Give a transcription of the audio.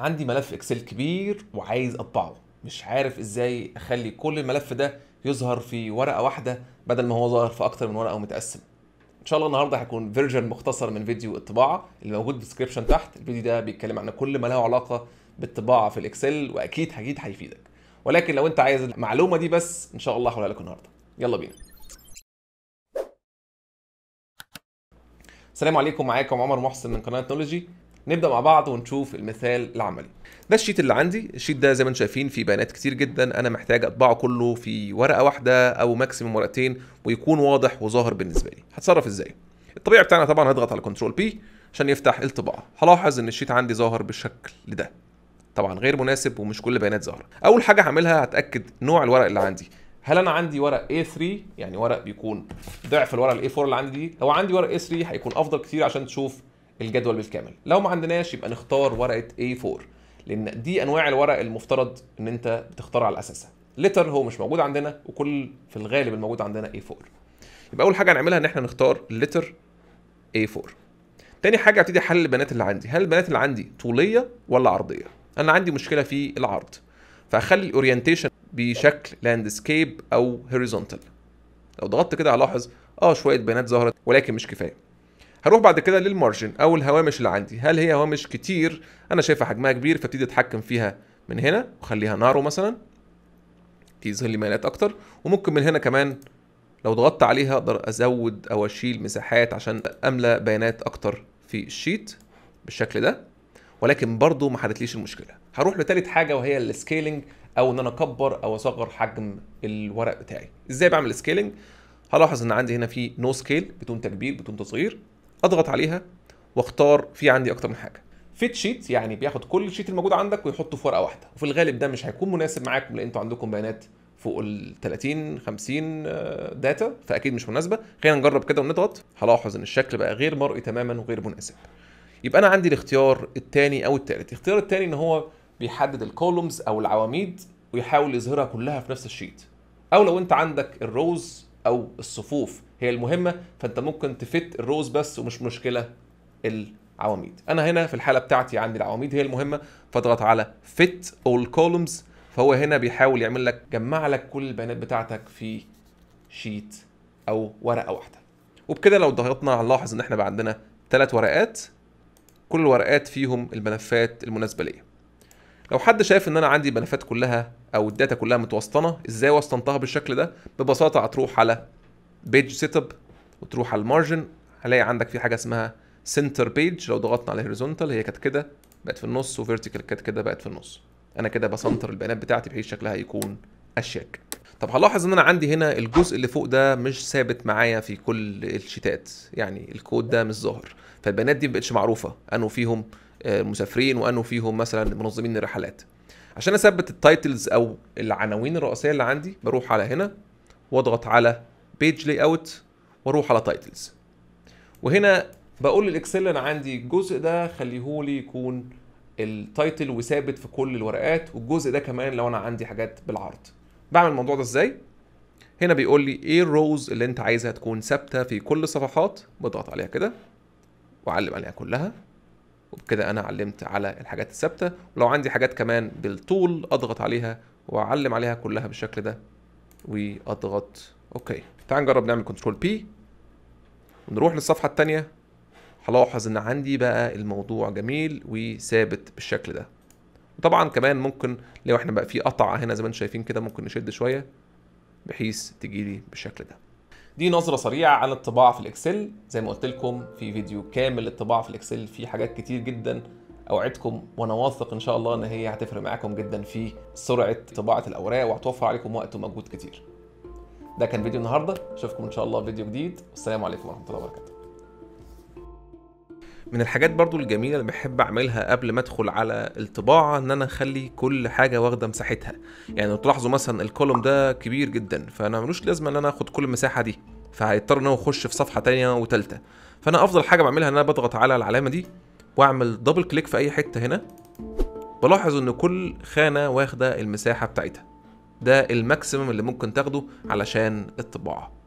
عندي ملف اكسل كبير وعايز اطبعه مش عارف ازاي اخلي كل الملف ده يظهر في ورقه واحده بدل ما هو ظاهر في اكتر من ورقه ومتقسم ان شاء الله النهارده هيكون فيرجن مختصر من فيديو الطباعه اللي موجود في الديسكربشن تحت الفيديو ده بيتكلم عن كل ما له علاقه بالطباعه في الاكسل واكيد اكيد هيفيدك ولكن لو انت عايز المعلومه دي بس ان شاء الله هقولها لك النهارده يلا بينا السلام عليكم معاكم عمر محسن من قناه تكنولوجي نبدا مع بعض ونشوف المثال العملي ده الشيت اللي عندي الشيت ده زي ما انتم شايفين فيه بيانات كتير جدا انا محتاج اطبعه كله في ورقه واحده او ماكسيموم ورقتين ويكون واضح وظاهر بالنسبه لي هتصرف ازاي الطبيعي بتاعنا طبعا هضغط على كنترول بي عشان يفتح الطباعه هلاحظ ان الشيت عندي ظاهر بالشكل ده طبعا غير مناسب ومش كل البيانات ظاهره اول حاجه هعملها هتاكد نوع الورق اللي عندي هل انا عندي ورق A3 يعني ورق بيكون ضعف الورق A4 اللي عندي دي لو عندي ورق A3 هيكون افضل كتير عشان تشوف الجدول بالكامل لو ما عندناش يبقى نختار ورقه A4 لان دي انواع الورق المفترض ان انت بتختار على اساسها لتر هو مش موجود عندنا وكل في الغالب الموجود عندنا A4 يبقى اول حاجه هنعملها ان احنا نختار لتر A4 تاني حاجه ابتدي احلل البنات اللي عندي هل البنات اللي عندي طوليه ولا عرضيه انا عندي مشكله في العرض فاخلي الاورينتيشن بشكل لاندسكيب او هوريزونتال لو ضغطت كده هلاحظ اه شويه بيانات ظهرت ولكن مش كفايه هروح بعد كده للمارجن او الهوامش اللي عندي هل هي هوامش كتير انا شايفها حجمها كبير فابتدي اتحكم فيها من هنا وخليها نارو مثلا تظهر لي ميلات اكتر وممكن من هنا كمان لو ضغطت عليها اقدر ازود او اشيل مساحات عشان املى بيانات اكتر في الشيت بالشكل ده ولكن برضه ما حدتليش المشكله هروح لتالت حاجه وهي السكيلينج او ان انا اكبر او اصغر حجم الورق بتاعي ازاي بعمل سكيلينج هلاحظ ان عندي هنا في نو سكيل بدون تكبير بدون تصغير اضغط عليها واختار في عندي اكتر من حاجه فيت شيت يعني بياخد كل الشيت الموجود عندك ويحطه في ورقه واحده وفي الغالب ده مش هيكون مناسب معاكم لان انتوا عندكم بيانات فوق ال 30 50 داتا فاكيد مش مناسبه خلينا نجرب كده ونضغط هلاحظ ان الشكل بقى غير مرئي تماما وغير مناسب يبقى انا عندي الاختيار الثاني او الثالث الاختيار الثاني ان هو بيحدد الكولومز او العواميد ويحاول يظهرها كلها في نفس الشيت او لو انت عندك الروز او الصفوف هي المهمه فانت ممكن تفت الروز بس ومش مشكله العواميد انا هنا في الحاله بتاعتي عندي العواميد هي المهمه فاضغط على fit all columns فهو هنا بيحاول يعمل لك جمع لك كل البيانات بتاعتك في شيت او ورقه واحده وبكده لو ضغطنا هنلاحظ ان احنا بقى عندنا ثلاث ورقات كل الورقات فيهم الملفات المناسبه ليا لو حد شايف ان انا عندي الملفات كلها او الداتا كلها متوسطنه ازاي وسطنتها بالشكل ده ببساطه هتروح على بيج سيت اب وتروح على المارجن هلاقي عندك في حاجه اسمها سنتر بيج لو ضغطنا على هوريزونتال هي كانت كده بقت في النص وفيرتيكال كانت كده بقت في النص انا كده بسنتر البيانات بتاعتي بحيث شكلها يكون اشيك طب هلاحظ ان انا عندي هنا الجزء اللي فوق ده مش ثابت معايا في كل الشيتات يعني الكود ده مش ظاهر فالبيانات دي بقتش معروفه انه فيهم آه، مسافرين وانه فيهم مثلا منظمين الرحلات عشان اثبت التايتلز او العناوين الرئيسيه اللي عندي بروح على هنا واضغط على بيج لاي اوت واروح على تايتلز وهنا بقول للاكسل انا عندي الجزء ده خليه لي يكون التايتل وثابت في كل الورقات والجزء ده كمان لو انا عندي حاجات بالعرض بعمل الموضوع ده ازاي هنا بيقول لي ايه الروز اللي انت عايزها تكون ثابته في كل الصفحات بضغط عليها كده واعلم عليها كلها وبكده انا علمت على الحاجات الثابته ولو عندي حاجات كمان بالطول اضغط عليها واعلم عليها كلها بالشكل ده واضغط اوكي تعال نجرب نعمل كنترول بي ونروح للصفحه الثانيه هلاحظ ان عندي بقى الموضوع جميل وثابت بالشكل ده وطبعا كمان ممكن لو احنا بقى في قطع هنا زي ما انتم شايفين كده ممكن نشد شويه بحيث تجي لي بالشكل ده دي نظره سريعه عن الطباعه في الاكسل زي ما قلت لكم في فيديو كامل للطباعه في الاكسل في حاجات كتير جدا اوعدكم وانا واثق ان شاء الله ان هي هتفرق معاكم جدا في سرعه طباعه الاوراق وهتوفر عليكم وقت ومجهود كتير ده كان فيديو النهارده اشوفكم ان شاء الله فيديو جديد والسلام عليكم ورحمه الله وبركاته من الحاجات برضو الجميله اللي بحب اعملها قبل ما ادخل على الطباعه ان انا اخلي كل حاجه واخده مساحتها يعني لو تلاحظوا مثلا الكولوم ده كبير جدا فانا ملوش لازمه ان انا اخد كل المساحه دي فهيضطر ان هو يخش في صفحه تانية وثالثه فانا افضل حاجه بعملها ان انا بضغط على العلامه دي واعمل دبل كليك في اي حته هنا بلاحظ ان كل خانه واخده المساحه بتاعتها ده الماكسيمم اللي ممكن تاخده علشان الطباعه